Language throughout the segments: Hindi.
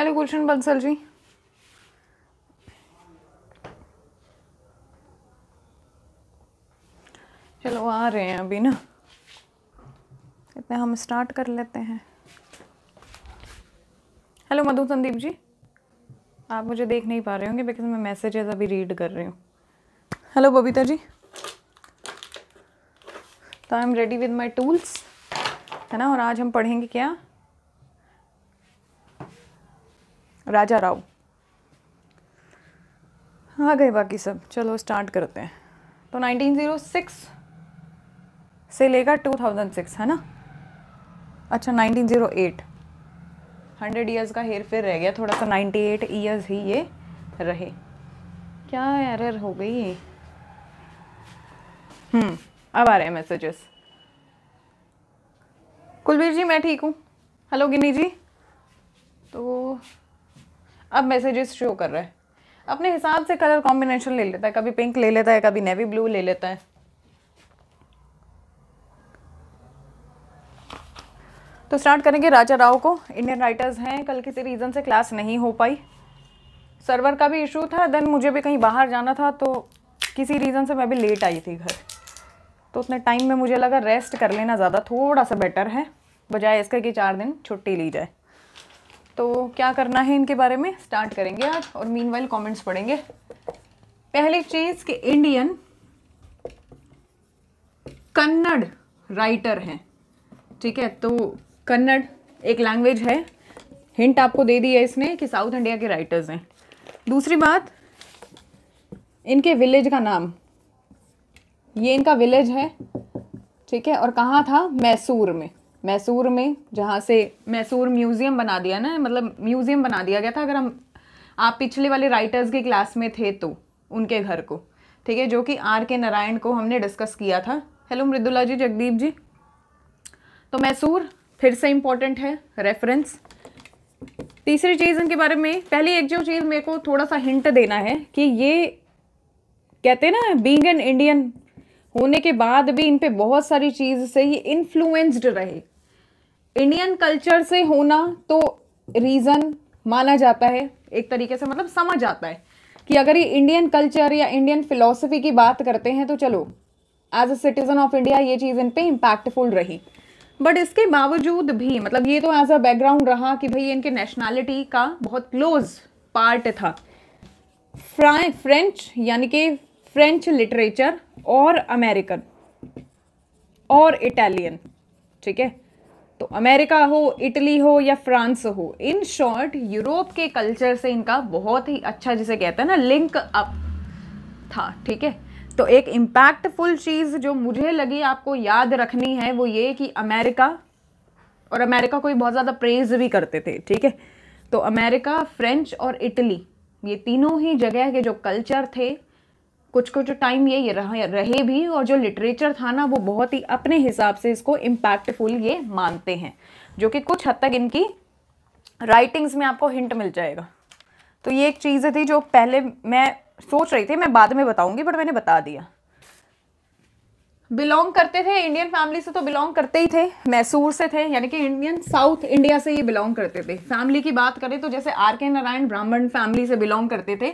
हेलो गुलशन बंसल जी चलो आ रहे हैं अभी ना इतने हम स्टार्ट कर लेते हैं हेलो मधु संदीप जी आप मुझे देख नहीं पा रहे होंगे बिकॉज मैं मैसेजेस अभी रीड कर रही हूँ हेलो बबीता जी तो I am ready with my tools है ना और आज हम पढ़ेंगे क्या राजा राव आ गए बाकी सब चलो स्टार्ट करते हैं तो 1906 से लेकर 2006 है ना अच्छा 1908 हंड्रेड ईयर्स का हेर फेर रह गया थोड़ा सा 98 ईयर्स ही ये रहे क्या एरर हो गई ये हम्म, अब आ रहे हैं मैसेजेस कुलबीर जी मैं ठीक हूँ हेलो गिनी जी तो अब मैसेजेस शो कर रहा है अपने हिसाब से कलर कॉम्बिनेशन ले लेता है कभी पिंक ले लेता है कभी नेवी ब्लू ले लेता है तो स्टार्ट करेंगे राजा राव को इंडियन राइटर्स हैं कल किसी रीज़न से क्लास नहीं हो पाई सर्वर का भी इशू था देन मुझे भी कहीं बाहर जाना था तो किसी रीज़न से मैं भी लेट आई थी घर तो उतने टाइम में मुझे लगा रेस्ट कर लेना ज़्यादा थोड़ा सा बेटर है बजाय इसके कि चार दिन छुट्टी ली जाए तो क्या करना है इनके बारे में स्टार्ट करेंगे आज और मीन वाइल कॉमेंट्स पढ़ेंगे पहली चीज़ कि इंडियन कन्नड़ राइटर हैं ठीक है तो कन्नड़ एक लैंग्वेज है हिंट आपको दे दिया है इसने कि साउथ इंडिया के राइटर्स हैं दूसरी बात इनके विलेज का नाम ये इनका विलेज है ठीक है और कहाँ था मैसूर में मैसूर में जहाँ से मैसूर म्यूज़ियम बना दिया ना मतलब म्यूज़ियम बना दिया गया था अगर हम आप पिछले वाले राइटर्स की क्लास में थे तो उनके घर को ठीक है जो कि आर के नारायण को हमने डिस्कस किया था हेलो मृदुला जी जगदीप जी तो मैसूर फिर से इम्पोर्टेंट है रेफरेंस तीसरी चीज़ इनके बारे में पहली एक जो चीज़ मेरे को थोड़ा सा हिंट देना है कि ये कहते हैं ना बींग एन इंडियन होने के बाद भी इन पे बहुत सारी चीज़ से ये इन्फ्लुएंस्ड रहे इंडियन कल्चर से होना तो रीज़न माना जाता है एक तरीके से मतलब समझ आता है कि अगर ये इंडियन कल्चर या इंडियन फिलोसफी की बात करते हैं तो चलो as a citizen of India ये चीज़ इन पर इम्पैक्टफुल रही बट इसके बावजूद भी मतलब ये तो एज अ बैकग्राउंड रहा कि भाई इनके नेशनैलिटी का बहुत क्लोज पार्ट था फ्रेंच यानी कि फ्रेंच लिटरेचर और अमेरिकन और इटालियन ठीक है तो अमेरिका हो इटली हो या फ्रांस हो इन शॉर्ट यूरोप के कल्चर से इनका बहुत ही अच्छा जिसे कहते हैं ना लिंक अप था ठीक है तो एक इम्पैक्टफुल चीज़ जो मुझे लगी आपको याद रखनी है वो ये कि अमेरिका और अमेरिका को बहुत ज़्यादा प्रेज भी करते थे ठीक है तो अमेरिका फ्रेंच और इटली ये तीनों ही जगह के जो कल्चर थे कुछ कुछ टाइम ये रहे भी और जो लिटरेचर था ना वो बहुत ही अपने हिसाब से इसको इम्पैक्टफुल ये मानते हैं जो कि कुछ हद तक इनकी राइटिंग्स में आपको हिंट मिल जाएगा तो ये एक चीज़ थी जो पहले मैं सोच रही थी मैं बाद में बताऊंगी बट मैंने बता दिया बिलोंग करते थे इंडियन फैमिली से तो बिलोंग करते ही थे मैसूर से थे यानी कि इंडियन साउथ इंडिया से ये बिलोंग करते थे फैमिली की बात करें तो जैसे आर के नारायण ब्राह्मण फैमिली से बिलोंग करते थे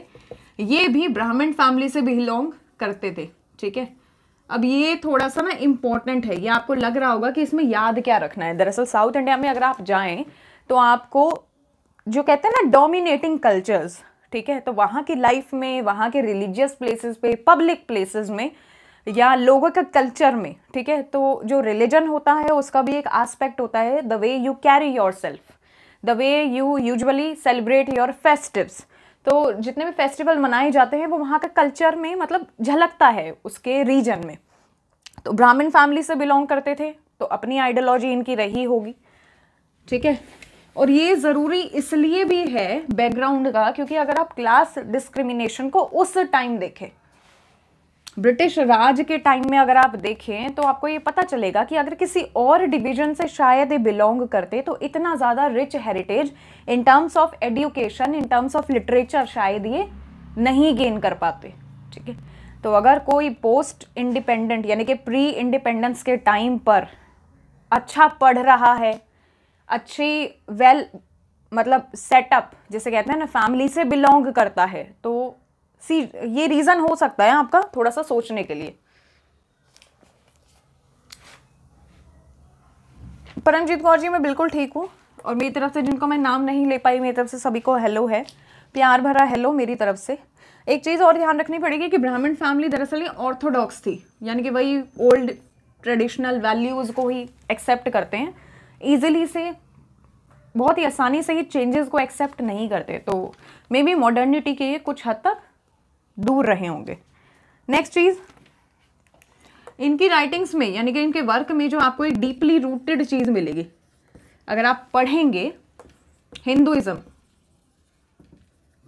ये भी ब्राह्मण फैमिली से बिलोंग करते थे ठीक है अब ये थोड़ा सा ना इम्पॉर्टेंट है ये आपको लग रहा होगा कि इसमें याद क्या रखना है दरअसल साउथ इंडिया में अगर आप जाएं तो आपको जो कहते हैं ना डोमिनेटिंग कल्चर्स ठीक है तो वहाँ की लाइफ में वहाँ के रिलीजियस प्लेसेस पे पब्लिक प्लेसेस में या लोगों के कल्चर में ठीक है तो जो रिलीजन होता है उसका भी एक आस्पेक्ट होता है the way you carry yourself the way you usually celebrate your festives तो जितने भी फेस्टिवल मनाए जाते हैं वो वहाँ का कल्चर में मतलब झलकता है उसके रीजन में तो ब्राह्मण फैमिली से बिलोंग करते थे तो अपनी आइडियोलॉजी इनकी रही होगी ठीक है और ये ज़रूरी इसलिए भी है बैकग्राउंड का क्योंकि अगर आप क्लास डिस्क्रिमिनेशन को उस टाइम देखें ब्रिटिश राज के टाइम में अगर आप देखें तो आपको ये पता चलेगा कि अगर किसी और डिवीजन से शायद ये बिलोंग करते तो इतना ज़्यादा rich heritage in terms of education in terms of literature शायद ये नहीं गेन कर पाते ठीक है तो अगर कोई पोस्ट इंडिपेंडेंट यानी कि प्री इंडिपेंडेंस के टाइम पर अच्छा पढ़ रहा है अच्छी वेल well, मतलब सेटअप जिसे कहते हैं ना फैमिली से बिलोंग करता है तो सी ये रीज़न हो सकता है आपका थोड़ा सा सोचने के लिए परमजीत कौर जी मैं बिल्कुल ठीक हूँ और मेरी तरफ से जिनको मैं नाम नहीं ले पाई मेरी तरफ से सभी को हेलो है प्यार भरा हेलो मेरी तरफ से एक चीज़ और ध्यान रखनी पड़ेगी कि ब्राह्मण फैमिली दरअसल ये ऑर्थोडॉक्स थी यानी कि वही ओल्ड ट्रेडिशनल वैल्यूज़ को ही एक्सेप्ट करते हैं ईजिली से बहुत ही आसानी से ही चेंजेस को एक्सेप्ट नहीं करते तो मे बी मॉडर्निटी के कुछ हद तक दूर रहे होंगे नेक्स्ट चीज़ इनकी राइटिंग्स में यानी कि इनके वर्क में जो आपको एक डीपली रूटेड चीज़ मिलेगी अगर आप पढ़ेंगे हिंदुज़म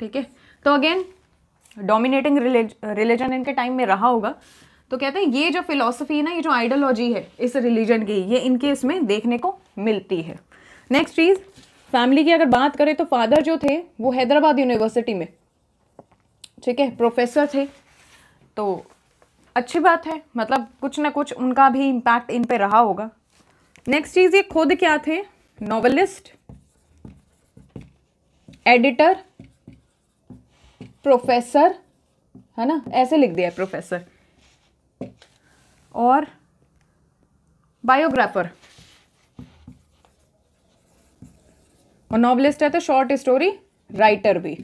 ठीक है तो अगेन डोमिनेटिंग रिलीजन इनके टाइम में रहा होगा तो कहते हैं ये जो फिलोसफी है ना ये जो आइडियोलॉजी है इस रिलीजन की ये इनके इसमें देखने को मिलती है नेक्स्ट चीज़ फैमिली की अगर बात करें तो फादर जो थे वो हैदराबाद यूनिवर्सिटी में ठीक है प्रोफेसर थे तो अच्छी बात है मतलब कुछ ना कुछ उनका भी इम्पैक्ट इन पे रहा होगा नेक्स्ट चीज़ ये खुद क्या थे नॉवलिस्ट एडिटर प्रोफेसर है ना ऐसे लिख दिया प्रोफेसर और बायोग्राफर और नॉवलिस्ट है तो शॉर्ट स्टोरी राइटर भी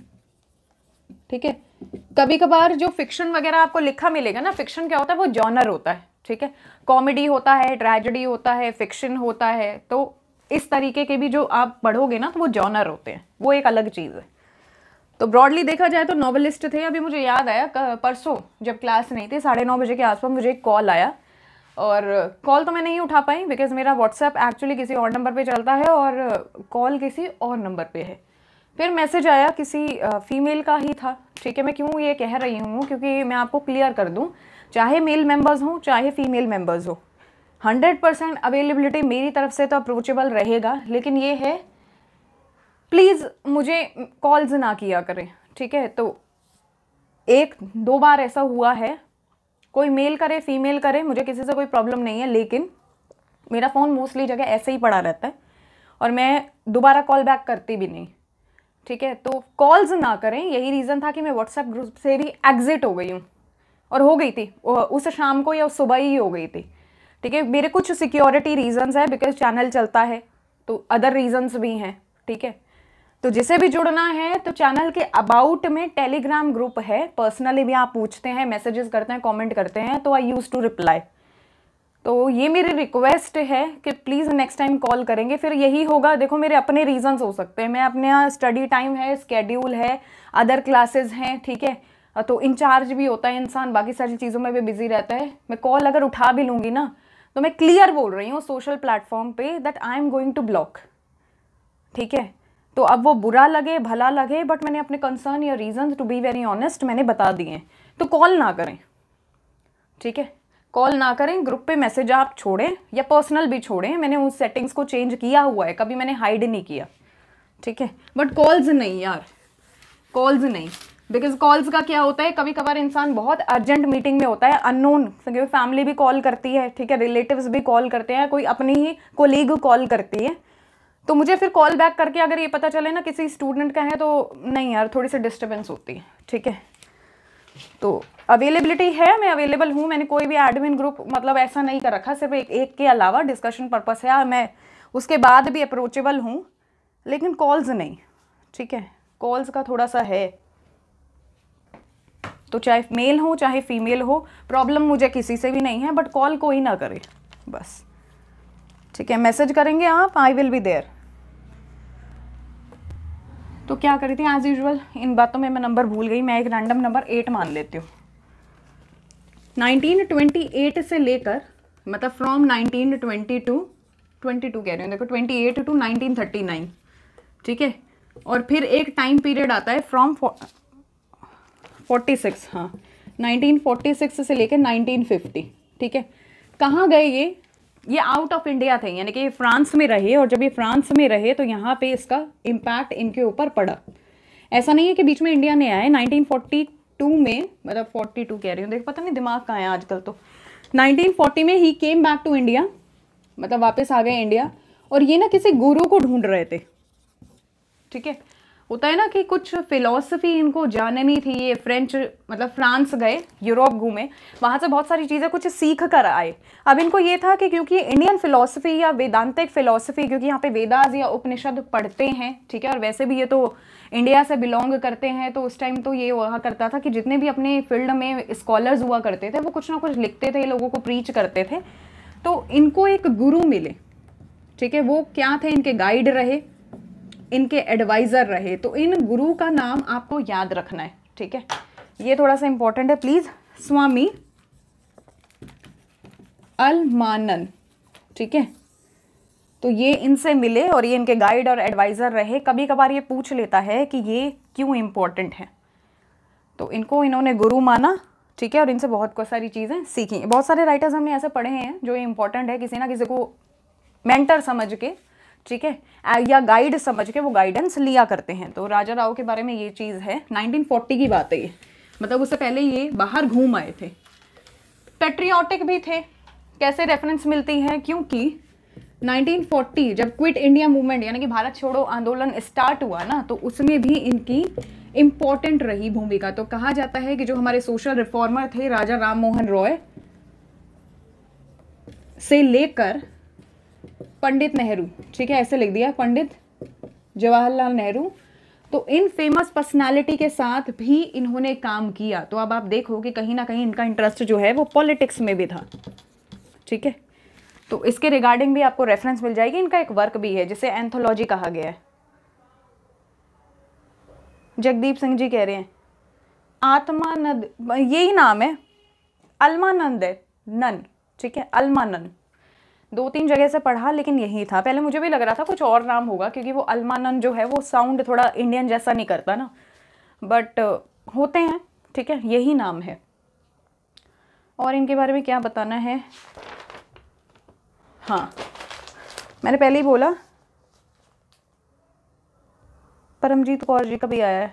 ठीक है कभी कभार जो फिक्शन वगैरह आपको लिखा मिलेगा ना फिक्शन क्या होता है वो जॉनर होता है ठीक है कॉमेडी होता है ट्रेजडी होता है फिक्शन होता है तो इस तरीके के भी जो आप पढ़ोगे ना तो वो जॉनर होते हैं वो एक अलग चीज़ है तो ब्रॉडली देखा जाए तो नॉवलिस्ट थे अभी मुझे याद आया परसों जब क्लास नहीं थी साढ़े नौ बजे के आसपास मुझे एक कॉल आया और कॉल तो मैं नहीं उठा पाई बिकॉज मेरा व्हाट्सएप एक्चुअली किसी और नंबर पे चलता है और कॉल किसी और नंबर पे है फिर मैसेज आया किसी फ़ीमेल का ही था ठीक है मैं क्यों ये कह रही हूँ क्योंकि मैं आपको क्लियर कर दूँ चाहे मेल मेंबर्स हों चाहे फीमेल मेंबर्स हो हंड्रेड परसेंट अवेलेबिलिटी मेरी तरफ से तो अप्रोचेबल रहेगा लेकिन ये है प्लीज़ मुझे कॉल्स ना किया करें ठीक है तो एक दो बार ऐसा हुआ है कोई मेल करे फीमेल करे मुझे किसी से कोई प्रॉब्लम नहीं है लेकिन मेरा फ़ोन मोस्टली जगह ऐसे ही पड़ा रहता है और मैं दोबारा कॉल बैक करती भी नहीं ठीक है तो कॉल्स ना करें यही रीज़न था कि मैं व्हाट्सएप ग्रुप से भी एग्ज़िट हो गई हूँ और हो गई थी उस शाम को या सुबह ही हो गई थी ठीक है मेरे कुछ सिक्योरिटी रीजंस है बिकॉज चैनल चलता है तो अदर रीजंस भी हैं ठीक है तो जिसे भी जुड़ना है तो चैनल के अबाउट में टेलीग्राम ग्रुप है पर्सनली भी आप पूछते हैं मैसेजेस करते हैं कॉमेंट करते हैं तो आई यूज़ टू रिप्लाई तो ये मेरी रिक्वेस्ट है कि प्लीज़ नेक्स्ट टाइम कॉल करेंगे फिर यही होगा देखो मेरे अपने रीजंस हो सकते हैं मैं अपने यहाँ स्टडी टाइम है स्केड्यूल है अदर क्लासेस हैं ठीक है थीके? तो इंचार्ज भी होता है इंसान बाकी सारी चीज़ों में भी बिजी रहता है मैं कॉल अगर उठा भी लूँगी ना तो मैं क्लियर बोल रही हूँ सोशल प्लेटफॉर्म पर that I am going to block ठीक है तो अब वो बुरा लगे भला लगे बट मैंने अपने कंसर्न या reason to be very honest मैंने बता दिए तो कॉल ना करें ठीक है कॉल ना करें ग्रुप पे मैसेज आप छोड़ें या पर्सनल भी छोड़ें मैंने उस सेटिंग्स को चेंज किया हुआ है कभी मैंने हाइड नहीं किया ठीक है बट कॉल्स नहीं यार कॉल्स नहीं बिकॉज कॉल्स का क्या होता है कभी कभार इंसान बहुत अर्जेंट मीटिंग में होता है अननोन क्योंकि फैमिली भी कॉल करती है ठीक है रिलेटिव्स भी कॉल करते हैं कोई अपनी ही कोलीग कॉल करती है तो मुझे फिर कॉल बैक करके अगर ये पता चले ना किसी स्टूडेंट का है तो नहीं यार थोड़ी सी डिस्टर्बेंस होती है ठीक है तो अवेलेबिलिटी है मैं अवेलेबल हूँ मैंने कोई भी एडमिन ग्रुप मतलब ऐसा नहीं कर रखा सिर्फ एक एक के अलावा डिस्कशन पर्पस है मैं उसके बाद भी अप्रोचेबल हूँ लेकिन कॉल्स नहीं ठीक है कॉल्स का थोड़ा सा है तो चाहे मेल हो चाहे फीमेल हो प्रॉब्लम मुझे किसी से भी नहीं है बट कॉल कोई ना करे बस ठीक है मैसेज करेंगे आप आई विल बी देयर तो क्या करी थी एज़ यूजल इन बातों में मैं नंबर भूल गई मैं एक रैंडम नंबर एट मान लेती हूँ 1928 से लेकर मतलब फ्रॉम 1922 22 कह रही हूँ देखो 28 टू 1939 ठीक है और फिर एक टाइम पीरियड आता है फ्रॉम 46 हाँ सिक्स से लेकर 1950 ठीक है कहाँ गए ये ये आउट ऑफ इंडिया थे यानी कि ये फ्रांस में रहे और जब ये फ्रांस में रहे तो यहाँ पे इसका इम्पैक्ट इनके ऊपर पड़ा ऐसा नहीं है कि बीच में इंडिया ने आए 1942 में मतलब 42 कह रही हूँ देख पता नहीं दिमाग कहाँ है आजकल तो 1940 में ही केम बैक टू इंडिया मतलब वापस आ गए इंडिया और ये ना किसी गुरु को ढूंढ रहे थे ठीक है होता है ना कि कुछ फिलॉसफी इनको जाननी थी ये फ्रेंच मतलब फ्रांस गए यूरोप घूमे वहाँ से बहुत सारी चीज़ें कुछ सीख कर आए अब इनको ये था कि क्योंकि इंडियन फिलॉसफी या वेदांतिक फिलॉसफी क्योंकि यहाँ पे वेदाज या उपनिषद पढ़ते हैं ठीक है और वैसे भी ये तो इंडिया से बिलोंग करते हैं तो उस टाइम तो ये हुआ करता था कि जितने भी अपने फील्ड में स्कॉलर्स हुआ करते थे वो कुछ ना कुछ लिखते थे लोगों को प्रीच करते थे तो इनको एक गुरु मिले ठीक है वो क्या थे इनके गाइड रहे इनके एडवाइज़र रहे तो इन गुरु का नाम आपको याद रखना है ठीक है ये थोड़ा सा इम्पोर्टेंट है प्लीज़ स्वामी अलमानन ठीक है तो ये इनसे मिले और ये इनके गाइड और एडवाइज़र रहे कभी कभार ये पूछ लेता है कि ये क्यों इम्पोर्टेंट है तो इनको इन्होंने गुरु माना ठीक है और इनसे बहुत सारी चीज़ें सीखी बहुत सारे राइटर्स हमने ऐसे पढ़े हैं जो ये इम्पोर्टेंट है किसी ना किसी को मेंटर समझ के ठीक है या गाइड समझ के वो गाइडेंस लिया करते हैं तो राजा राव के बारे में ये चीज़ है 1940 की बात है ये मतलब उससे पहले ये बाहर घूम आए थे पेट्रियाटिक भी थे कैसे रेफरेंस मिलती है क्योंकि 1940 जब क्विट इंडिया मूवमेंट यानी कि भारत छोड़ो आंदोलन स्टार्ट हुआ ना तो उसमें भी इनकी इम्पॉर्टेंट रही भूमिका तो कहा जाता है कि जो हमारे सोशल रिफॉर्मर थे राजा राम रॉय से लेकर पंडित नेहरू ठीक है ऐसे लिख दिया पंडित जवाहरलाल नेहरू तो इन फेमस पर्सनालिटी के साथ भी इन्होंने काम किया तो अब आप देखो कि कहीं ना कहीं इनका इंटरेस्ट जो है वो पॉलिटिक्स में भी था ठीक है तो इसके रिगार्डिंग भी आपको रेफरेंस मिल जाएगी इनका एक वर्क भी है जिसे एंथोलॉजी कहा गया है जगदीप सिंह जी कह रहे हैं आत्मानंद यही नाम है अलमानंद है नन ठीक है अलमानंद दो तीन जगह से पढ़ा लेकिन यही था पहले मुझे भी लग रहा था कुछ और नाम होगा क्योंकि वो अलमानन जो है वो साउंड थोड़ा इंडियन जैसा नहीं करता ना बट होते हैं ठीक है यही नाम है और इनके बारे में क्या बताना है हाँ मैंने पहले ही बोला परमजीत कौर जी का भी आया है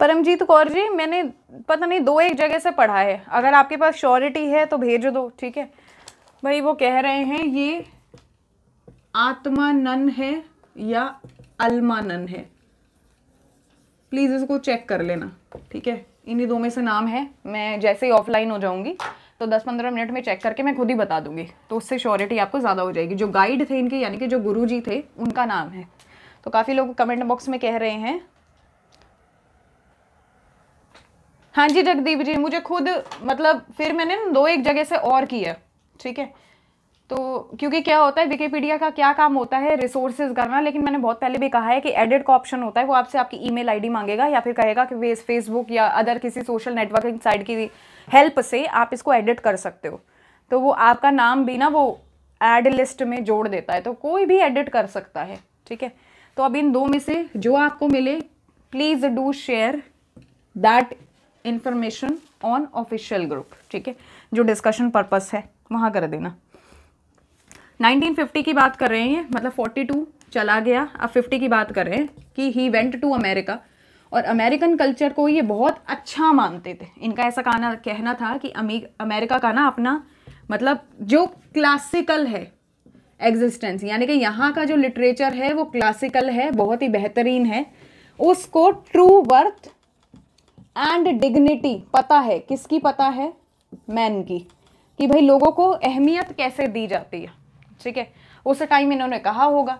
परमजीत कौर जी मैंने पता नहीं दो एक जगह से पढ़ा है अगर आपके पास श्योरिटी है तो भेज दो ठीक है भाई वो कह रहे हैं ये आत्मानन है या अलमानन है प्लीज़ इसको चेक कर लेना ठीक है इन्हीं दो में से नाम है मैं जैसे ही ऑफलाइन हो जाऊंगी तो 10-15 मिनट में चेक करके मैं खुद ही बता दूंगी तो उससे श्योरिटी आपको ज़्यादा हो जाएगी जो गाइड थे इनके यानी कि जो गुरुजी थे उनका नाम है तो काफ़ी लोग कमेंट बॉक्स में कह रहे हैं हाँ जी जगदीप जी मुझे खुद मतलब फिर मैंने दो एक जगह से और किया ठीक है तो क्योंकि क्या होता है विकीपीडिया का क्या काम होता है रिसोर्सेज करना लेकिन मैंने बहुत पहले भी कहा है कि एडिट का ऑप्शन होता है वो आपसे आपकी ईमेल आईडी मांगेगा या फिर कहेगा कि वे फेसबुक या अदर किसी सोशल नेटवर्किंग साइट की हेल्प से आप इसको एडिट कर सकते हो तो वो आपका नाम भी ना वो एड लिस्ट में जोड़ देता है तो कोई भी एडिट कर सकता है ठीक है तो अब इन दो में से जो आपको मिले please do share that information on official group ठीक है जो डिस्कशन पर्पस है वहां कर देना 1950 की बात कर रहे हैं मतलब 42 चला गया अब 50 की बात कर रहे हैं कि ही वेंट टू अमेरिका और अमेरिकन कल्चर को ये बहुत अच्छा मानते थे इनका ऐसा कहना कहना था कि अमेरिका का ना अपना मतलब जो क्लासिकल है एग्जिस्टेंस यानी कि यहाँ का जो लिटरेचर है वो क्लासिकल है बहुत ही बेहतरीन है उसको ट्रू वर्थ एंड डिग्निटी पता है किसकी पता है मैन की कि भाई लोगों को अहमियत कैसे दी जाती है ठीक है उस टाइम इन्होंने कहा होगा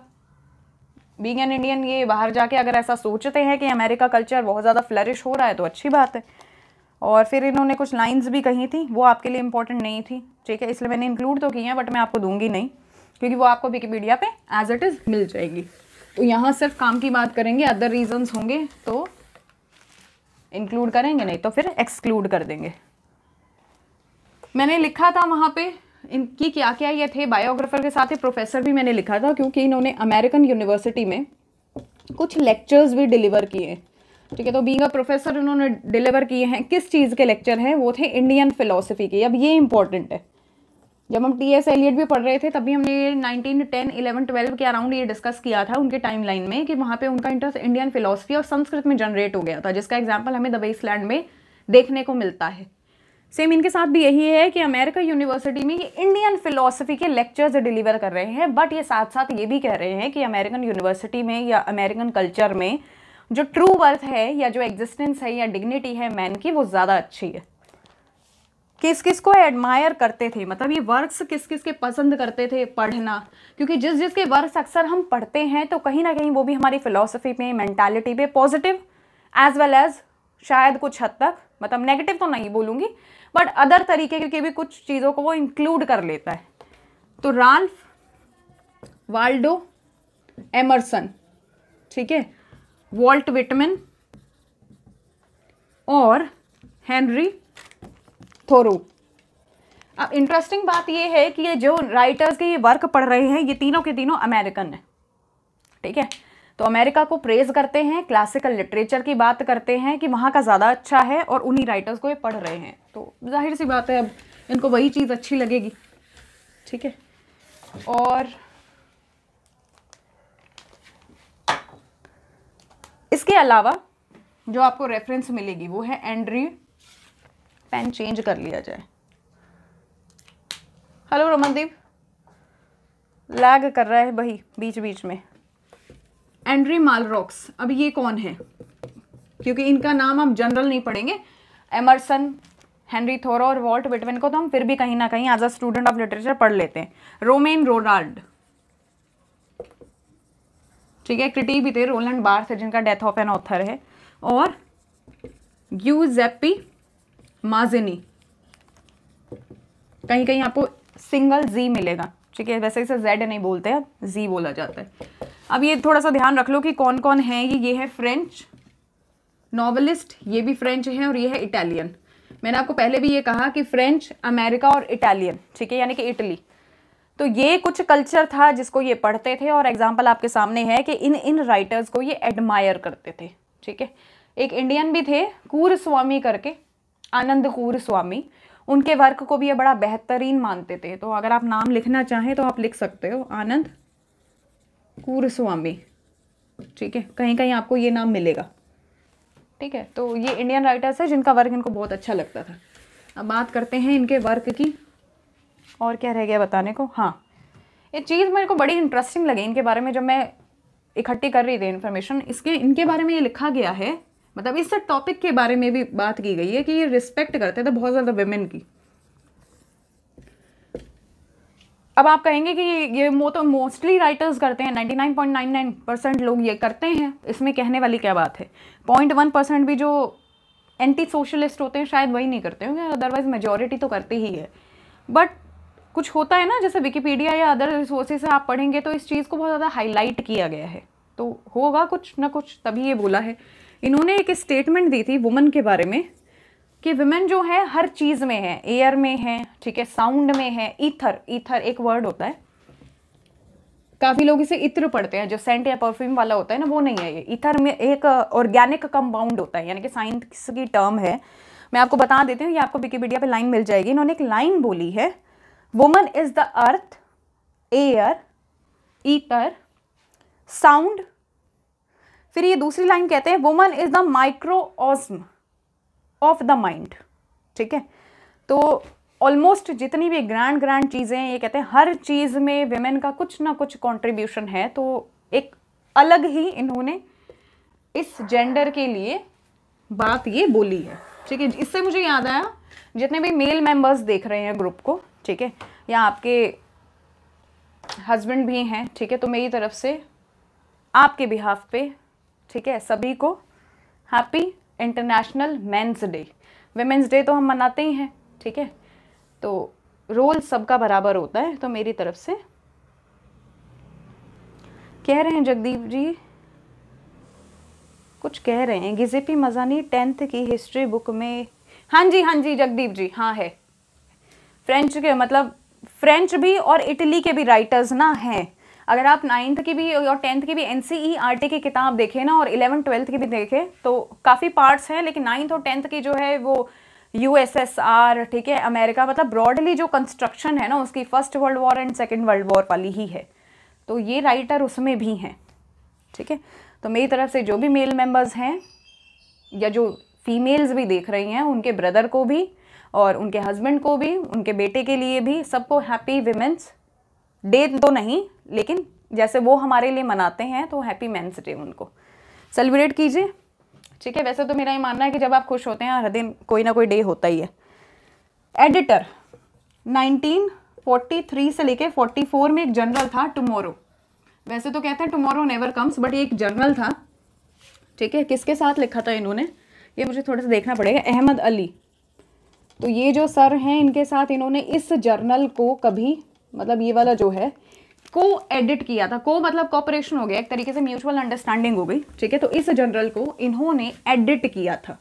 बींग एन इंडियन ये बाहर जाके अगर ऐसा सोचते हैं कि अमेरिका कल्चर बहुत ज़्यादा फ्लरिश हो रहा है तो अच्छी बात है और फिर इन्होंने कुछ लाइंस भी कही थी वो आपके लिए इंपॉर्टेंट नहीं थी ठीक है इसलिए मैंने इंक्लूड तो की हैं बट मैं आपको दूंगी नहीं क्योंकि वो आपको विकीपीडिया पे एज इट इज़ मिल जाएगी तो यहाँ सिर्फ काम की बात करेंगे अदर रीजन्स होंगे तो इंक्लूड करेंगे नहीं तो फिर एक्सक्लूड कर देंगे मैंने लिखा था वहाँ पे इनकी क्या क्या ये थे बायोग्राफर के साथ ही प्रोफेसर भी मैंने लिखा था क्योंकि इन्होंने अमेरिकन यूनिवर्सिटी में कुछ लेक्चर्स भी डिलीवर किए ठीक है तो बींग प्रोफेसर उन्होंने डिलीवर किए हैं किस चीज़ के लेक्चर हैं वो थे इंडियन फिलोसफी के अब ये इंपॉर्टेंट है जब हम टी एस एलियट भी पढ़ रहे थे तभी हमने ये नाइनटीन टेन इलेवन ट्वेल्व के अराउंड ये डिस्कस किया था उनके टाइम लाइन में कि वहाँ पे उनका इंटरेस्ट इंडियन फिलोसफी और संस्कृत में जनरेट हो गया था जिसका एग्जाम्पल हमें द वेस्टलैंड में देखने को मिलता है सेम इनके साथ भी यही है कि अमेरिका यूनिवर्सिटी में ये इंडियन फिलोसफी के लेक्चर्स डिलीवर कर रहे हैं बट ये साथ साथ ये भी कह रहे हैं कि अमेरिकन यूनिवर्सिटी में या अमेरिकन कल्चर में जो ट्रू वर्थ है या जो एग्जिस्टेंस है या डिग्निटी है मैन की वो ज़्यादा अच्छी है किस किस को एडमायर करते थे मतलब ये वर्क्स किस किस के पसंद करते थे पढ़ना क्योंकि जिस जिस के वर्क्स अक्सर हम पढ़ते हैं तो कहीं ना कहीं वो भी हमारी फ़िलोसफी में मैंटेलिटी पे पॉजिटिव एज वेल एज़ शायद कुछ हद तक मतलब नेगेटिव तो नहीं बोलूँगी बट अदर तरीके के भी कुछ चीज़ों को वो इंक्लूड कर लेता है तो राल्फ वाल्डो एमरसन ठीक है वॉल्ट विटमिन और हेनरी थोरो अब इंटरेस्टिंग बात यह है कि ये जो राइटर्स के ये वर्क पढ़ रहे हैं ये तीनों के तीनों अमेरिकन हैं ठीक है तो अमेरिका को प्रेज करते हैं क्लासिकल लिटरेचर की बात करते हैं कि वहाँ का ज़्यादा अच्छा है और उन्हीं राइटर्स को ये पढ़ रहे हैं तो जाहिर सी बात है अब इनको वही चीज़ अच्छी लगेगी ठीक है और इसके अलावा जो आपको रेफरेंस मिलेगी वो है एंड्री पेन चेंज कर लिया जाए हेलो रमनदीप लैग कर रहा है भाई बीच बीच में एंड्री मालरॉक्स अब ये कौन है क्योंकि इनका नाम हम जनरल नहीं पढ़ेंगे एमरसन हेनरी थोरो और वॉल्ट विटविन को तो हम फिर भी कहीं ना कहीं as a student of literature पढ़ लेते हैं रोमेन रोनाल्ड ठीक है क्रिटी भी थे रोलैंड बार्थ जिनका डेथ ऑफ एन ऑथर है और यू जेपी माजिनी कहीं कहीं आपको सिंगल जी मिलेगा ठीक है वैसे इसे जेड नहीं बोलते अब जी बोला जाता है अब ये थोड़ा सा ध्यान रख लो कि कौन कौन है ये ये है फ्रेंच नॉवलिस्ट ये भी फ्रेंच है और ये है इटालियन मैंने आपको पहले भी ये कहा कि फ्रेंच अमेरिका और इटालियन ठीक है यानी कि इटली तो ये कुछ कल्चर था जिसको ये पढ़ते थे और एग्जाम्पल आपके सामने है कि इन इन राइटर्स को ये एडमायर करते थे ठीक है एक इंडियन भी थे कूर स्वामी करके कूर स्वामी उनके वर्क को भी ये बड़ा बेहतरीन मानते थे तो अगर आप नाम लिखना चाहें तो आप लिख सकते हो आनंद कूर स्वामी ठीक है कहीं कहीं आपको ये नाम मिलेगा ठीक है तो ये इंडियन राइटर्स है जिनका वर्क इनको बहुत अच्छा लगता था अब बात करते हैं इनके वर्क की और क्या रह गया बताने को हाँ ये चीज़ मेरे को बड़ी इंटरेस्टिंग लगी इनके बारे में जब मैं इकट्ठी कर रही थी इन्फॉर्मेशन इसके इनके बारे में ये लिखा गया है मतलब इस टॉपिक के बारे में भी बात की गई है कि ये रिस्पेक्ट करते थे बहुत ज़्यादा वेमेन की अब आप कहेंगे कि ये मो तो मोस्टली राइटर्स करते हैं 99.99 परसेंट लोग ये करते हैं इसमें कहने वाली क्या बात है पॉइंट वन परसेंट भी जो एंटी सोशलिस्ट होते हैं शायद वही नहीं करते होंगे अदरवाइज मेजोरिटी तो करते ही है बट कुछ होता है ना जैसे विकीपीडिया या अदर रिसोर्सेज आप पढ़ेंगे तो इस चीज़ को बहुत ज़्यादा हाईलाइट किया गया है तो होगा कुछ ना कुछ तभी ये बोला है इन्होंने एक स्टेटमेंट दी थी वुमेन के बारे में कि वुमेन जो है हर चीज़ में है एयर में है ठीक है साउंड में है ईथर ईथर एक वर्ड होता है काफ़ी लोग इसे इत्र पढ़ते हैं जो सेंट या परफ्यूम वाला होता है ना वो नहीं है ये इथर में एक ऑर्गेनिक कंपाउंड होता है यानी कि साइंस की टर्म है मैं आपको बता देती हूँ ये आपको विकीपीडिया पे लाइन मिल जाएगी इन्होंने एक लाइन बोली है woman is the earth air ether sound फिर ये दूसरी लाइन कहते हैं woman is the microcosm of the mind ठीक है तो ऑलमोस्ट जितनी भी ग्रैंड ग्रैंड चीज़ें ये कहते हैं हर चीज़ में वेमेन का कुछ ना कुछ कॉन्ट्रीब्यूशन है तो एक अलग ही इन्होंने इस जेंडर के लिए बात ये बोली है ठीक है इससे मुझे याद आया जितने भी मेल मेंबर्स देख रहे हैं ग्रुप को ठीक है या आपके हस्बैंड भी हैं ठीक है तो मेरी तरफ से आपके बिहाफ पे ठीक है सभी को happy international men's day women's day तो हम मनाते ही हैं ठीक है तो रोल सबका बराबर होता है तो मेरी तरफ से कह रहे हैं जगदीप जी कुछ कह रहे हैं गिजेपी मजानी टेंथ की हिस्ट्री बुक में हाँ जी हाँ जी जगदीप जी हाँ है फ्रेंच के मतलब फ्रेंच भी और इटली के भी राइटर्स ना हैं अगर आप नाइन्थ की भी और टेंथ की भी एन सी e की किताब देखें ना और इलेवन ट्वेल्थ की भी देखें तो काफ़ी पार्ट्स हैं लेकिन नाइन्थ और टेंथ की जो है वो यू एस एस आर ठीक है अमेरिका मतलब ब्रॉडली जो कंस्ट्रक्शन है ना उसकी first world war and second world war वाली ही है तो ये राइटर उसमें भी हैं ठीक है तो मेरी तरफ से जो भी मेल मेम्बर्स हैं या जो फीमेल्स भी देख रही हैं उनके ब्रदर को भी और उनके हस्बैंड को भी उनके बेटे के लिए भी सबको हैप्पी वीमेंस डे तो नहीं लेकिन जैसे वो हमारे लिए मनाते हैं तो हैप्पी मैंस डे उनको सेलिब्रेट कीजिए ठीक है वैसे तो मेरा ये मानना है कि जब आप खुश होते हैं हर दिन कोई ना कोई डे होता ही है एडिटर 1943 से लेके 44 में एक जर्नल था टुमोरो वैसे तो कहते हैं टुमारो नेवर कम्स बट ये एक जर्नल था ठीक है किसके साथ लिखा था इन्होंने ये मुझे थोड़ा सा देखना पड़ेगा अहमद अली तो ये जो सर हैं इनके साथ इन्होंने इस जर्नल को कभी मतलब ये वाला जो है को एडिट किया था को मतलब कॉपरेशन हो गया एक तरीके से म्यूचुअल अंडरस्टैंडिंग हो गई ठीक है तो इस जनरल को इन्होंने एडिट किया था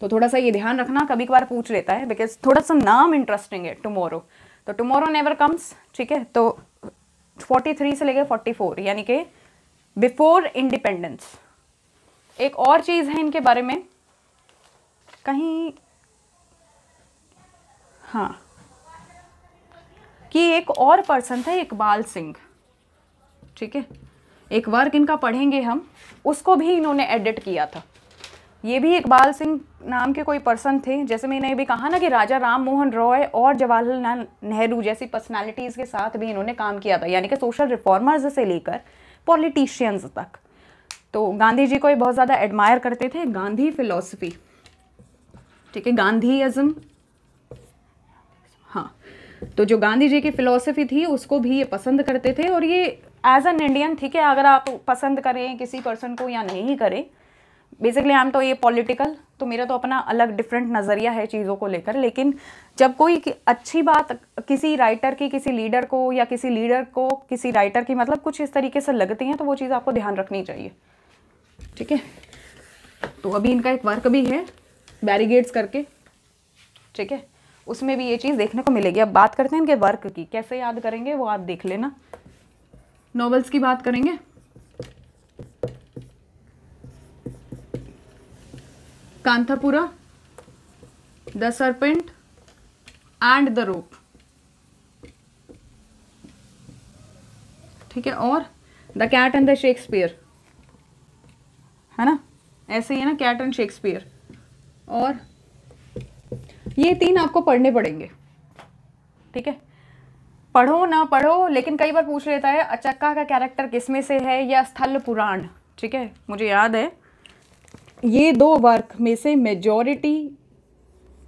तो थोड़ा सा ये ध्यान रखना कभी कभार पूछ लेता है बिकॉज थोड़ा सा नाम इंटरेस्टिंग है टुमोरो तो टुमोरो नेवर कम्स ठीक है तो 43 से लेकर 44 यानी कि बिफोर इंडिपेंडेंस एक और चीज़ है इनके बारे में कहीं हाँ कि एक और पर्सन थे इकबाल सिंह ठीक है एक वर्क इनका पढ़ेंगे हम उसको भी इन्होंने एडिट किया था ये भी इकबाल सिंह नाम के कोई पर्सन थे जैसे मैंने भी कहा ना कि राजा राम मोहन रॉय और जवाहरलाल नेहरू जैसी पर्सनालिटीज़ के साथ भी इन्होंने काम किया था यानी कि सोशल रिफॉर्मर्स से लेकर पॉलिटिशियंस तक तो गांधी जी को ये बहुत ज़्यादा एडमायर करते थे गांधी फिलोसफी ठीक है गांधीज़म तो जो गांधी जी की फ़िलोसफी थी उसको भी ये पसंद करते थे और ये एज एन इंडियन ठीक है अगर आप पसंद करें किसी पर्सन को या नहीं करें बेसिकली आम तो ये पॉलिटिकल तो मेरा तो अपना अलग डिफरेंट नज़रिया है चीज़ों को लेकर लेकिन जब कोई अच्छी बात किसी राइटर की किसी लीडर को या किसी लीडर को किसी राइटर की मतलब कुछ इस तरीके से लगती हैं तो वो चीज़ आपको ध्यान रखनी चाहिए ठीक है तो अभी इनका एक वर्क भी है बैरिगेड्स करके ठीक है उसमें भी ये चीज़ देखने को मिलेगी अब बात करते हैं इनके वर्क की कैसे याद करेंगे वो आप देख लेना नॉवेल्स की बात करेंगे Kanthapura the serpent and the rope ठीक है और the cat and the Shakespeare है ना ऐसे ही है ना कैट एंड शेक्सपियर और ये तीन आपको पढ़ने पड़ेंगे ठीक है पढ़ो ना पढ़ो लेकिन कई बार पूछ लेता है अचक्का का कैरेक्टर किसमें से है या स्थल पुराण ठीक है मुझे याद है ये दो वर्क में से मेजॉरिटी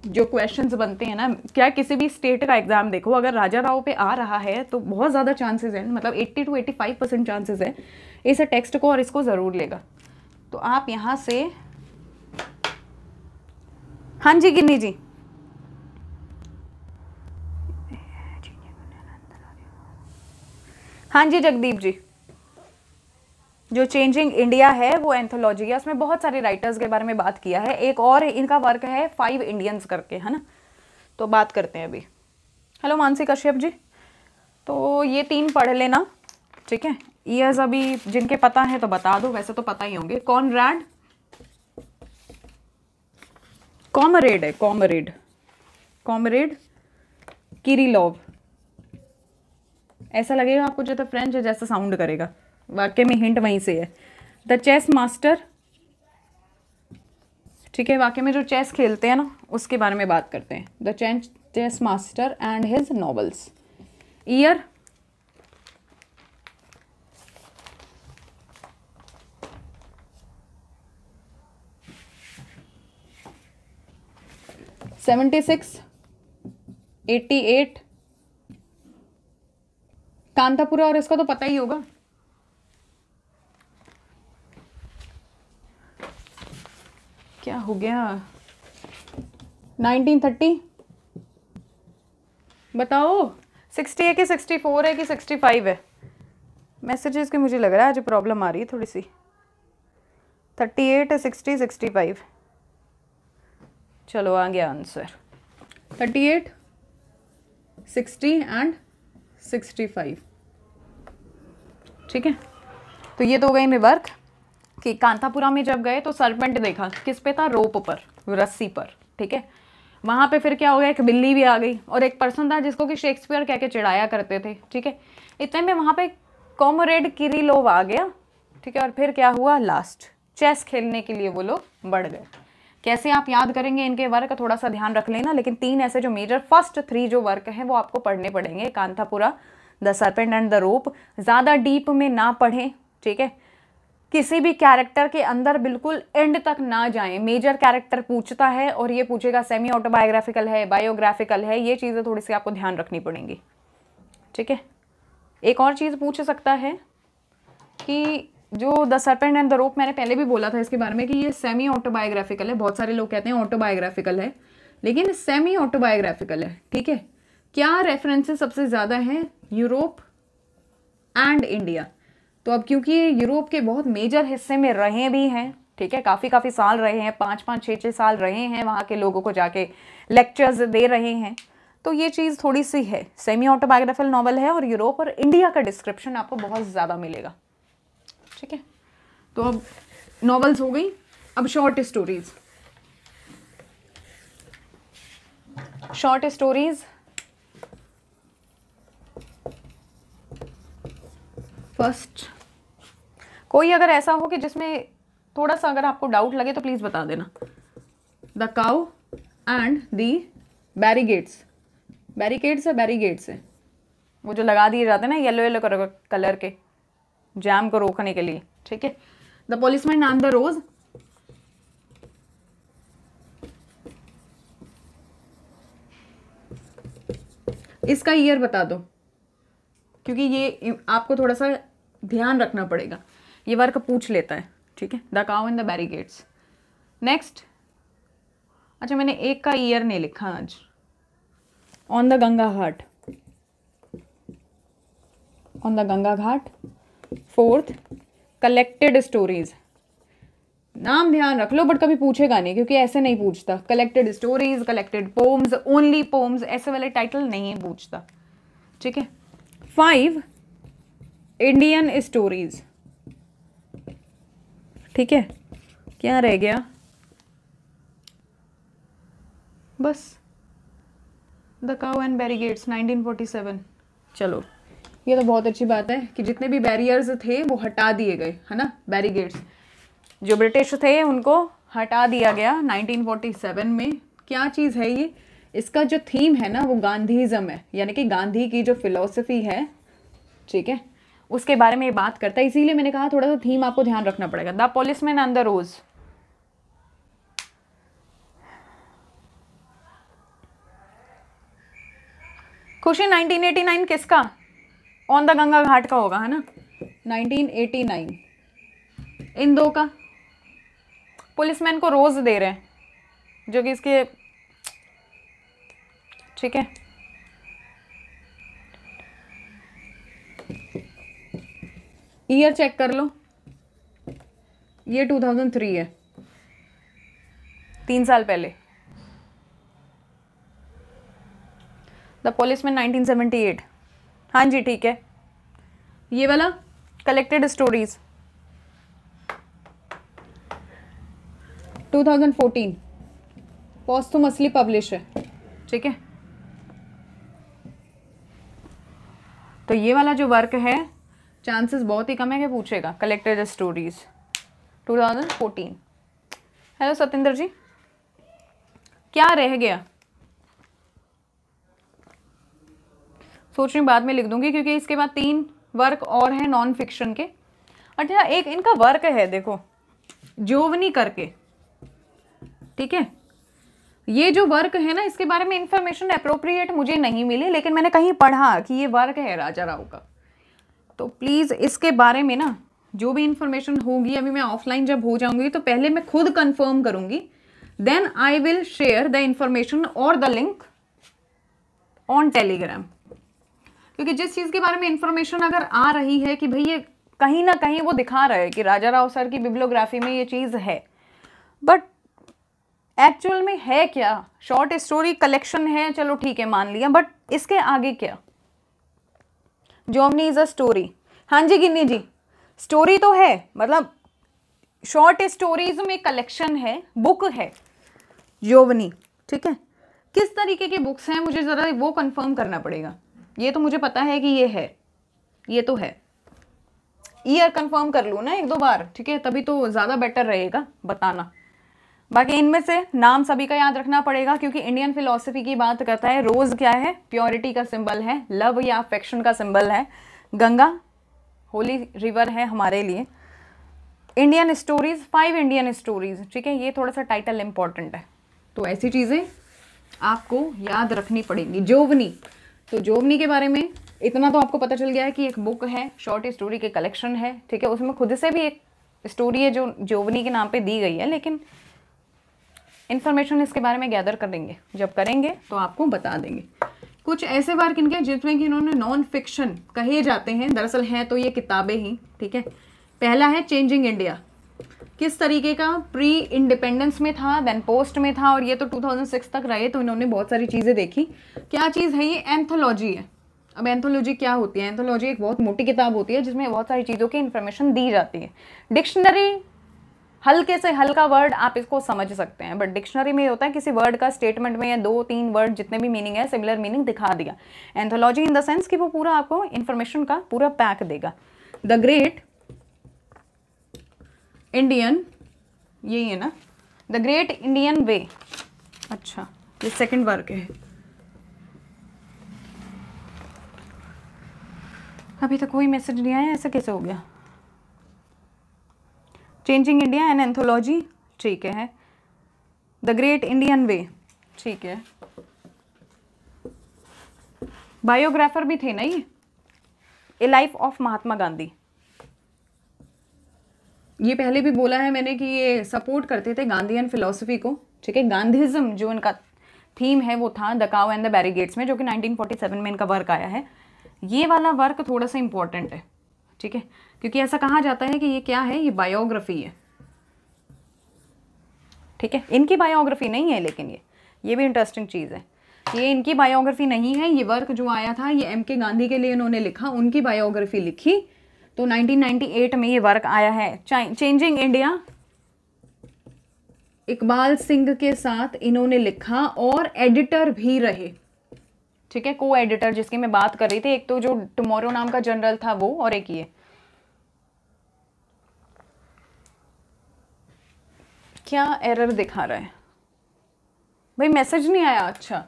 जो क्वेश्चंस बनते हैं ना क्या किसी भी स्टेट का एग्ज़ाम देखो अगर राजा राव पे आ रहा है तो बहुत ज़्यादा चांसेस हैं मतलब 80 टू 85 परसेंट चांसेस हैं इस टेक्स्ट को और इसको ज़रूर लेगा तो आप यहाँ से हाँ जी गिन्नी जी हाँ जी जगदीप जी जो चेंजिंग इंडिया है वो एंथोलॉजी है उसमें बहुत सारे राइटर्स के बारे में बात किया है एक और इनका वर्क है फाइव इंडियंस करके है ना तो बात करते हैं अभी हेलो मानसी कश्यप जी तो ये तीन पढ़ लेना ठीक है ईयर्स अभी जिनके पता है तो बता दो वैसे तो पता ही होंगे रैड कॉमरेड है कॉमरेड कॉमरेड किरी ऐसा लगेगा आपको जैसा फ्रेंच है जैसा साउंड करेगा वाक्य में हिंट वहीं से है द चेस मास्टर ठीक है वाक्य में जो चेस खेलते हैं ना उसके बारे में बात करते हैं द चेंच chess master and his novels year seventy six eighty eight Kanthapura और इसका तो पता ही होगा क्या हो गया 1930 बताओ 60 है कि 64 है कि 65 है मैसेजेस के मुझे लग रहा है आज प्रॉब्लम आ रही है थोड़ी सी 38 है 60 65 चलो आ गया आंसर 38 60 एंड 65 ठीक है तो ये तो हो गए मेरे वर्क कि कांतापुरा में जब गए तो सरपेंट देखा किस पे था रोप पर रस्सी पर ठीक है वहाँ पे फिर क्या हो गया एक बिल्ली भी आ गई और एक पर्सन था जिसको कि शेक्सपियर कह के चिढ़ाया करते थे ठीक है इतने में वहाँ पे कॉमरेड किरिलोव आ गया ठीक है और फिर क्या हुआ लास्ट चेस खेलने के लिए वो लोग बढ़ गए कैसे आप याद करेंगे इनके वर्क का थोड़ा सा ध्यान रख लेना लेकिन तीन ऐसे जो मेजर फर्स्ट थ्री जो वर्क हैं वो आपको पढ़ने पड़ेंगे Kanthapura the serpent and the rope ज़्यादा डीप में ना पढ़ें ठीक है किसी भी कैरेक्टर के अंदर बिल्कुल एंड तक ना जाएं मेजर कैरेक्टर पूछता है और ये पूछेगा सेमी ऑटोबायोग्राफिकल है बायोग्राफिकल है ये चीज़ें थोड़ी सी आपको ध्यान रखनी पड़ेंगी ठीक है एक और चीज़ पूछ सकता है कि जो the serpent and the rope मैंने पहले भी बोला था इसके बारे में कि ये सेमी ऑटोबायोग्राफिकल है बहुत सारे लोग कहते हैं ऑटोबायोग्राफिकल है लेकिन सेमी ऑटोबायोग्राफिकल है ठीक है क्या रेफरेंसेस सबसे ज़्यादा हैं यूरोप एंड इंडिया तो अब क्योंकि यूरोप के बहुत मेजर हिस्से में रहे भी हैं ठीक है काफ़ी काफ़ी साल रहे हैं पाँच पाँच छः छः साल रहे हैं वहाँ के लोगों को जाके लेक्चर्स दे रहे हैं तो ये चीज़ थोड़ी सी है सेमी ऑटोबायोग्राफिकल नॉवल है और यूरोप और इंडिया का डिस्क्रिप्शन आपको बहुत ज़्यादा मिलेगा ठीक है तो अब नॉवल्स हो गई अब short stories short stories first कोई अगर ऐसा हो कि जिसमें थोड़ा सा अगर आपको डाउट लगे तो प्लीज़ बता देना the cow and the barricades barricades है बैरीगेट्स है वो जो लगा दिए जाते हैं ना येलो येलो कलर के जैम को रोकने के लिए ठीक है the policeman and the rose इसका ईयर बता दो क्योंकि ये आपको थोड़ा सा ध्यान रखना पड़ेगा ये वर्क पूछ लेता है ठीक है the cow in the barricades next अच्छा मैंने एक का ईयर नहीं लिखा आज on the Ganga ghat on the Ganga ghat fourth collected stories नाम ध्यान रख लो बट कभी पूछेगा नहीं क्योंकि ऐसे नहीं पूछता collected stories collected poems only poems ऐसे वाले टाइटल नहीं पूछता ठीक है फाइव इंडियन स्टोरीज ठीक है क्या रह गया बस द काउ एंड बैरीगेट्स 1947 चलो ये तो बहुत अच्छी बात है कि जितने भी बैरियर्स थे वो हटा दिए गए है ना बैरीगेट्स जो ब्रिटिश थे उनको हटा दिया गया 1947 में क्या चीज़ है ये इसका जो थीम है ना वो गांधीज़म है यानी कि गांधी की जो फिलॉसफी है ठीक है उसके बारे में बात करता है इसीलिए मैंने कहा थोड़ा सा थीम आपको ध्यान रखना पड़ेगा the policeman and the rose खुशी 1989 किसका ऑन द गंगा घाट का होगा है ना 1989 इन दो का पुलिसमैन को रोज़ दे रहे हैं जो कि इसके ठीक है ईयर चेक कर लो ये 2003 है तीन साल पहले द पॉलिसमैन 1978 हाँ जी ठीक है ये वाला कलेक्टेड स्टोरीज 2014 पॉस्तुम असली पब्लिश है ठीक है तो ये वाला जो वर्क है चांसेस बहुत ही कम है कि पूछेगा collected stories 2014 hello Satendra ji क्या रह गया सोच रही बाद में लिख दूंगी क्योंकि इसके बाद तीन वर्क और हैं नॉन फिक्शन के अच्छा एक इनका वर्क है देखो जोवनी करके ठीक है ये जो वर्क है ना इसके बारे में इंफॉर्मेशन अप्रोप्रिएट मुझे नहीं मिली लेकिन मैंने कहीं पढ़ा कि ये वर्क है राजा राव का तो प्लीज़ इसके बारे में ना जो भी इन्फॉर्मेशन होगी अभी मैं ऑफलाइन जब हो जाऊंगी तो पहले मैं खुद कंफर्म करूंगी then I will share the information और द लिंक ऑन टेलीग्राम क्योंकि जिस चीज़ के बारे में इन्फॉर्मेशन अगर आ रही है कि भाई ये कहीं ना कहीं वो दिखा रहा है कि राजा राव सर की बिब्लोग्राफी में ये चीज़ है बट एक्चुअल में है क्या शॉर्ट स्टोरी कलेक्शन है चलो ठीक है मान लिया बट इसके आगे क्या जर्मनी इज़ अ स्टोरी हाँ जी गिन्नी जी स्टोरी तो है मतलब शॉर्ट स्टोरीज में कलेक्शन है बुक है जोवनी ठीक है किस तरीके की बुक्स हैं मुझे ज़रा वो कंफर्म करना पड़ेगा ये तो मुझे पता है कि ये है ये तो है ईयर कंफर्म कर लूँ ना एक दो बार ठीक है तभी तो ज़्यादा बेटर रहेगा बताना बाकी इनमें से नाम सभी का याद रखना पड़ेगा क्योंकि इंडियन फिलोसफी की बात करता है रोज क्या है प्योरिटी का सिंबल है लव या अफेक्शन का सिंबल है गंगा होली रिवर है हमारे लिए Indian stories five Indian stories ठीक है ये थोड़ा सा टाइटल इंपॉर्टेंट है तो ऐसी चीज़ें आपको याद रखनी पड़ेंगी जोवनी तो जोवनी के बारे में इतना तो आपको पता चल गया है कि एक बुक है शॉर्ट स्टोरी के कलेक्शन है ठीक है उसमें खुद से भी एक स्टोरी है जो जोवनी के नाम पे दी गई है लेकिन इन्फॉर्मेशन इसके बारे में गैदर करेंगे जब करेंगे तो आपको बता देंगे कुछ ऐसे वर्क इनके जिसमें कि इन्होंने नॉन फिक्शन कहे जाते हैं दरअसल हैं तो ये किताबें ही ठीक है पहला है चेंजिंग इंडिया किस तरीके का प्री इंडिपेंडेंस में था देन पोस्ट में था और ये तो 2006 तक रहे तो इन्होंने बहुत सारी चीज़ें देखी क्या चीज़ है ये एंथोलॉजी है अब एंथोलॉजी क्या होती है एंथोलॉजी एक बहुत मोटी किताब होती है जिसमें बहुत सारी चीज़ों की इन्फॉर्मेशन दी जाती है डिक्शनरी हल्के से हल्का वर्ड आप इसको समझ सकते हैं बट डिक्शनरी में होता है किसी वर्ड का स्टेटमेंट में या दो तीन वर्ड जितने भी मीनिंग है सिमिलर मीनिंग दिखा दिया एंथोलॉजी इन द सेंस कि वो पूरा आपको इन्फॉर्मेशन का पूरा पैक देगा द ग्रेट इंडियन यही है ना द ग्रेट इंडियन वे अच्छा ये सेकेंड वर्क है अभी तक कोई मैसेज नहीं आया ऐसा कैसे हो गया चेंजिंग इंडिया एंड एंथोलॉजी ठीक है द ग्रेट इंडियन वे ठीक है बायोग्राफर भी थे ना ये a life of Mahatma Gandhi ये पहले भी बोला है मैंने कि ये सपोर्ट करते थे गांधीयन फिलोसफी को ठीक है गांधीज्म जो इनका थीम है वो था द काव एंड द बैरीगेट्स में जो कि 1947 में इनका वर्क आया है ये वाला वर्क थोड़ा सा इंपॉर्टेंट है ठीक है क्योंकि ऐसा कहा जाता है कि ये क्या है ये बायोग्राफी है ठीक है इनकी बायोग्राफी नहीं है लेकिन ये ये भी इंटरेस्टिंग चीज़ है ये इनकी बायोग्राफी नहीं है ये वर्क जो आया था ये एम के गांधी के लिए इन्होंने लिखा उनकी बायोग्राफी लिखी तो 1998 में ये वर्क आया है चेंजिंग इंडिया इकबाल सिंह के साथ इन्होंने लिखा और एडिटर भी रहे ठीक है को एडिटर जिसकी मैं बात कर रही थी एक तो जो टुमोरो नाम का जनरल था वो और एक ये क्या एरर दिखा रहा है भाई मैसेज नहीं आया अच्छा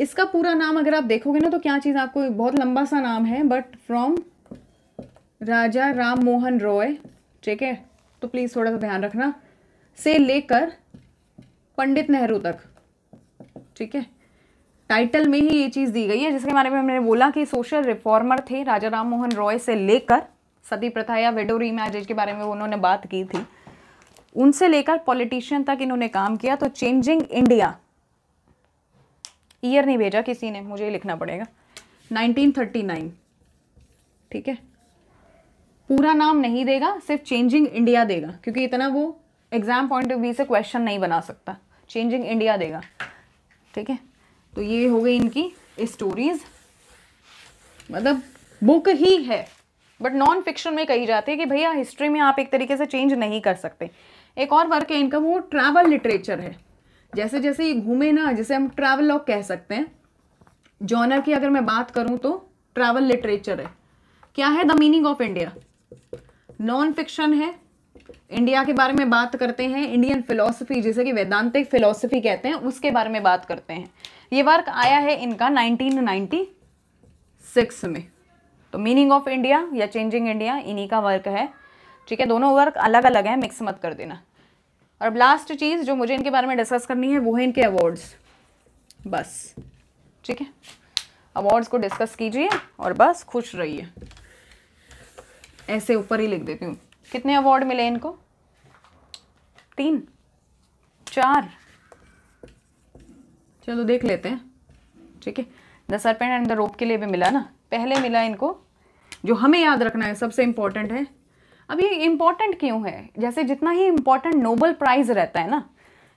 इसका पूरा नाम अगर आप देखोगे ना तो क्या चीज़ आपको बहुत लंबा सा नाम है बट फ्रॉम राजा राम मोहन रॉय ठीक है तो प्लीज़ थोड़ा सा ध्यान रखना से लेकर पंडित नेहरू तक ठीक है टाइटल में ही ये चीज़ दी गई है जिसके बारे में हमने बोला कि सोशल रिफॉर्मर थे राजा राम मोहन रॉय से लेकर सती प्रथा या वेडो रीमैरिज के बारे में उन्होंने बात की थी उनसे लेकर पॉलिटिशियन तक इन्होंने काम किया तो चेंजिंग इंडिया ईयर नहीं भेजा किसी ने मुझे लिखना पड़ेगा 1939 ठीक है पूरा नाम नहीं देगा सिर्फ चेंजिंग इंडिया देगा क्योंकि इतना वो एग्जाम पॉइंट ऑफ व्यू से क्वेश्चन नहीं बना सकता चेंजिंग इंडिया देगा ठीक है तो ये हो गई इनकी स्टोरीज मतलब बुक ही है बट नॉन फिक्शन में कही जाती है कि भैया हिस्ट्री में आप एक तरीके से चेंज नहीं कर सकते एक और वर्क है इनका वो ट्रैवल लिटरेचर है जैसे जैसे ये घूमे ना जैसे हम ट्रैवल लॉग कह सकते हैं जॉनर की अगर मैं बात करूँ तो ट्रैवल लिटरेचर है क्या है the meaning of India non fiction है इंडिया के बारे में बात करते हैं इंडियन फिलोसफी जैसे कि वैदांतिक फिलोसफी कहते हैं उसके बारे में बात करते हैं ये वर्क आया है इनका 1996 में तो मीनिंग ऑफ इंडिया या चेंजिंग इंडिया इन्हीं का वर्क है ठीक है दोनों वर्क अलग अलग हैं मिक्स मत कर देना और अब लास्ट चीज़ जो मुझे इनके बारे में डिस्कस करनी है वो है इनके अवार्ड्स बस ठीक है अवार्ड्स को डिस्कस कीजिए और बस खुश रहिए ऐसे ऊपर ही लिख देती हूँ कितने अवार्ड मिले इनको तीन चार चलो देख लेते हैं ठीक है the serpent and the rope के लिए भी मिला ना पहले मिला इनको जो हमें याद रखना है सबसे इम्पोर्टेंट है अब ये इम्पॉर्टेंट क्यों है जैसे जितना ही इम्पॉर्टेंट नोबल प्राइज रहता है ना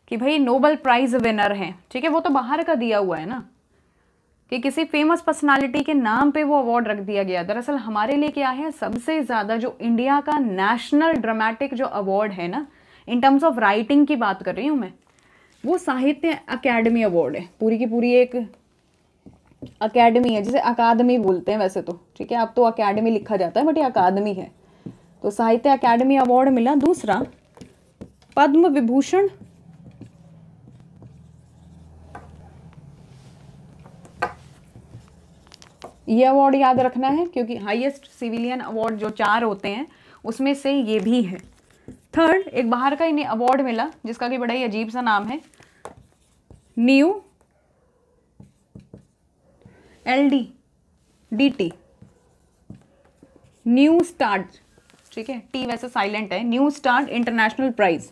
कि भाई नोबल प्राइज विनर हैं ठीक है वो तो बाहर का दिया हुआ है ना कि किसी फेमस पर्सनालिटी के नाम पे वो अवार्ड रख दिया गया दरअसल हमारे लिए क्या है सबसे ज़्यादा जो इंडिया का नेशनल ड्रामेटिक जो अवार्ड है ना इन टर्म्स ऑफ राइटिंग की बात कर रही हूँ मैं वो साहित्य अकेडमी अवार्ड है पूरी की पूरी एक अकेडमी है जिसे अकादमी बोलते हैं वैसे तो ठीक है अब तो अकेडमी लिखा जाता है बट ये अकादमी है तो साहित्य अकेडमी अवार्ड मिला दूसरा पद्म विभूषण ये अवार्ड याद रखना है क्योंकि हाईएस्ट सिविलियन अवार्ड जो चार होते हैं उसमें से ये भी है थर्ड एक बाहर का इन्हें अवार्ड मिला जिसका कि बड़ा ही अजीब सा नाम है new L D D T new start ठीक है टी वैसे साइलेंट है न्यू स्टार्ट इंटरनेशनल प्राइज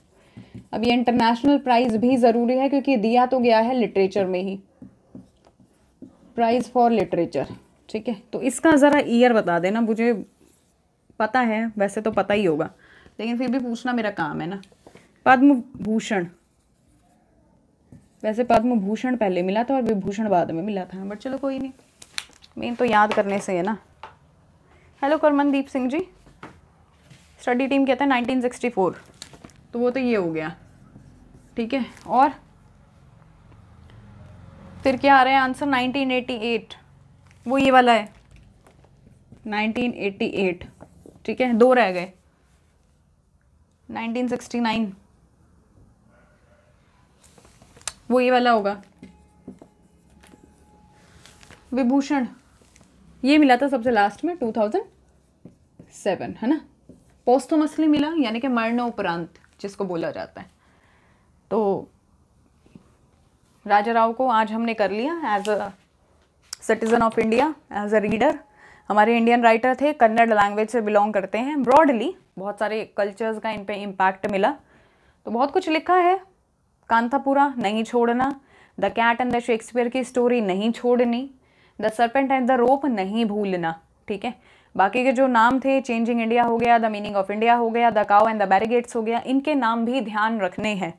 अब ये इंटरनेशनल प्राइज भी ज़रूरी है क्योंकि दिया तो गया है लिटरेचर में ही प्राइज फॉर लिटरेचर ठीक है तो इसका ज़रा ईयर बता देना मुझे पता है वैसे तो पता ही होगा लेकिन फिर भी पूछना मेरा काम है ना पद्म भूषण वैसे पद्म भूषण पहले मिला था और विभूषण बाद में मिला था बट चलो कोई नहीं मेन तो याद करने से है ना hello Karamandeep Singh ji study team कहता है 1964 तो वो तो ये हो गया ठीक है और फिर क्या आ रहा है आंसर 1988 वो ये वाला है 1988 ठीक है दो रह गए 1969 वो ये वाला होगा विभूषण ये मिला था सबसे लास्ट में 2007 है ना पोस्तोमसली मिला यानी कि उपरांत जिसको बोला जाता है तो राजा राव को आज हमने कर लिया as a citizen of India as a reader हमारे इंडियन राइटर थे कन्नड़ लैंग्वेज से बिलोंग करते हैं ब्रॉडली बहुत सारे कल्चर्स का इन पर इम्पैक्ट मिला तो बहुत कुछ लिखा है कांतापुरा नहीं छोड़ना the cat and the Shakespeare की स्टोरी नहीं छोड़नी the serpent and the rope नहीं भूलना ठीक है बाकी के जो नाम थे चेंजिंग इंडिया हो गया द मीनिंग ऑफ इंडिया हो गया the cow and the barricades हो गया इनके नाम भी ध्यान रखने हैं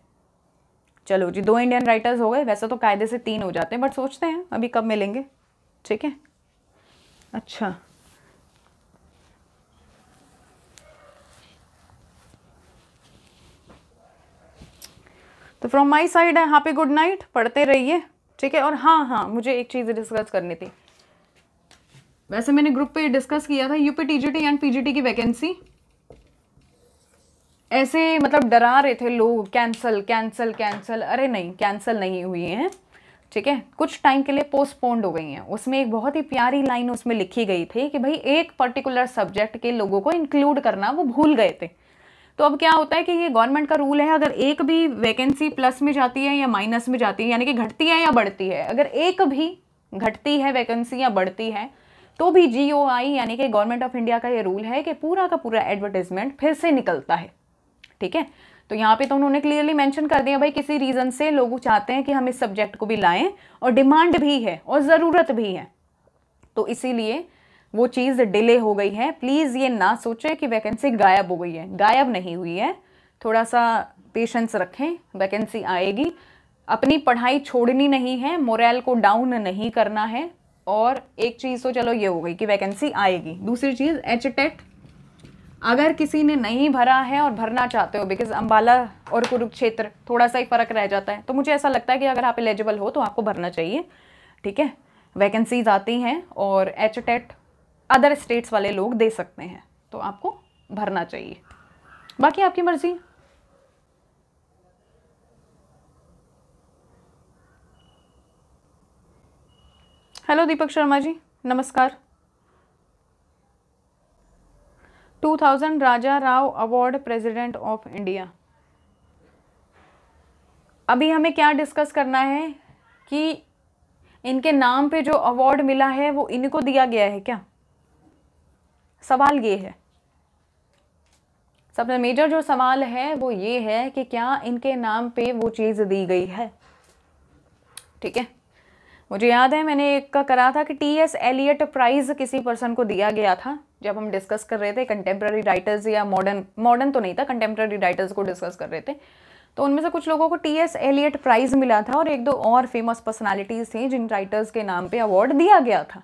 चलो जी दो इंडियन राइटर्स हो गए वैसे तो कायदे से तीन हो जाते हैं बट सोचते हैं अभी कब मिलेंगे ठीक है अच्छा तो फ्रॉम माई साइड है हैप्पी गुड नाइट पढ़ते रहिए ठीक है और हाँ हाँ मुझे एक चीज़ डिस्कस करनी थी वैसे मैंने ग्रुप पे डिस्कस किया था यूपी टीजीटी एंड पीजीटी की वैकेंसी ऐसे मतलब डरा रहे थे लोग कैंसल कैंसल कैंसल अरे नहीं कैंसल नहीं हुई हैं ठीक है कुछ टाइम के लिए पोस्टपोन्ड हो गई हैं उसमें एक बहुत ही प्यारी लाइन उसमें लिखी गई थी कि भाई एक पर्टिकुलर सब्जेक्ट के लोगों को इंक्लूड करना वो भूल गए थे तो अब क्या होता है कि ये गवर्नमेंट का रूल है अगर एक भी वैकेंसी प्लस में जाती है या माइनस में जाती है यानी कि घटती है या बढ़ती है अगर एक भी घटती है वैकेंसी या बढ़ती है तो भी जी यानी कि गवर्नमेंट ऑफ इंडिया का ये रूल है कि पूरा का पूरा एडवर्टाइजमेंट फिर से निकलता है ठीक है तो यहाँ पे तो उन्होंने क्लियरली मेंशन कर दिया भाई किसी रीज़न से लोग चाहते हैं कि हम इस सब्जेक्ट को भी लाएं और डिमांड भी है और ज़रूरत भी है तो इसीलिए वो चीज़ डिले हो गई है प्लीज़ ये ना सोचें कि वैकेंसी गायब हो गई है गायब नहीं हुई है थोड़ा सा पेशेंस रखें वैकेंसी आएगी अपनी पढ़ाई छोड़नी नहीं है मोरल को डाउन नहीं करना है और एक चीज़ तो चलो ये हो गई कि वैकेंसी आएगी दूसरी चीज़ एच टेट अगर किसी ने नहीं भरा है और भरना चाहते हो बिकॉज अम्बाला और कुरुक्षेत्र थोड़ा सा ही फ़र्क रह जाता है तो मुझे ऐसा लगता है कि अगर आप एलिजिबल हो तो आपको भरना चाहिए ठीक है वैकेंसीज आती हैं और एच टेट अदर स्टेट्स वाले लोग दे सकते हैं तो आपको भरना चाहिए बाकी आपकी मर्ज़ी हेलो दीपक शर्मा जी नमस्कार 2000 Raja Rao award president of India अभी हमें क्या डिस्कस करना है कि इनके नाम पे जो अवार्ड मिला है वो इनको दिया गया है क्या सवाल ये है सबसे मेजर जो सवाल है वो ये है कि क्या इनके नाम पे वो चीज़ दी गई है ठीक है मुझे याद है मैंने एक का करा था कि टी एस एलियट प्राइज़ किसी पर्सन को दिया गया था जब हम डिस्कस कर रहे थे कंटेम्प्रेरी राइटर्स या मॉडर्न मॉडर्न तो नहीं था कंटेम्प्रेरी राइटर्स को डिस्कस कर रहे थे तो उनमें से कुछ लोगों को टी एस एलियट प्राइज़ मिला था और एक दो और फेमस पर्सनालिटीज़ थी जिन राइटर्स के नाम पे अवार्ड दिया गया था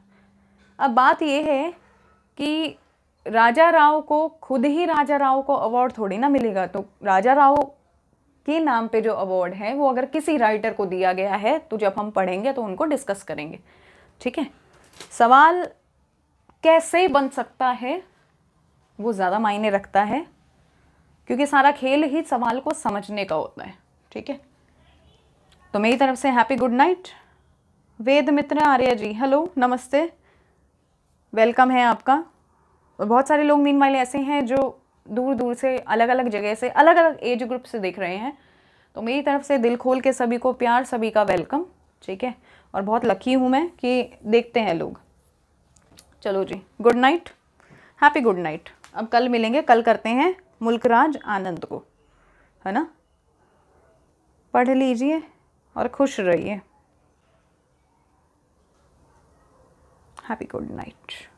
अब बात यह है कि राजा राव को खुद ही राजा राव को अवार्ड थोड़ी ना मिलेगा तो राजा राव के नाम पे जो अवार्ड है वो अगर किसी राइटर को दिया गया है तो जब हम पढ़ेंगे तो उनको डिस्कस करेंगे ठीक है सवाल कैसे बन सकता है वो ज़्यादा मायने रखता है क्योंकि सारा खेल ही सवाल को समझने का होता है ठीक है तो मेरी तरफ से happy good night Ved Mitra Arya ji hello नमस्ते वेलकम है आपका और बहुत सारे लोग मीन वाले ऐसे हैं जो दूर दूर से अलग अलग जगह से अलग अलग एज ग्रुप से देख रहे हैं तो मेरी तरफ से दिल खोल के सभी को प्यार सभी का वेलकम ठीक है और बहुत लकी हूँ मैं कि देखते हैं लोग चलो जी good night happy good night अब कल मिलेंगे कल करते हैं मुल्कराज आनंद को है ना पढ़ लीजिए और खुश रहिए हैप्पी गुड नाइट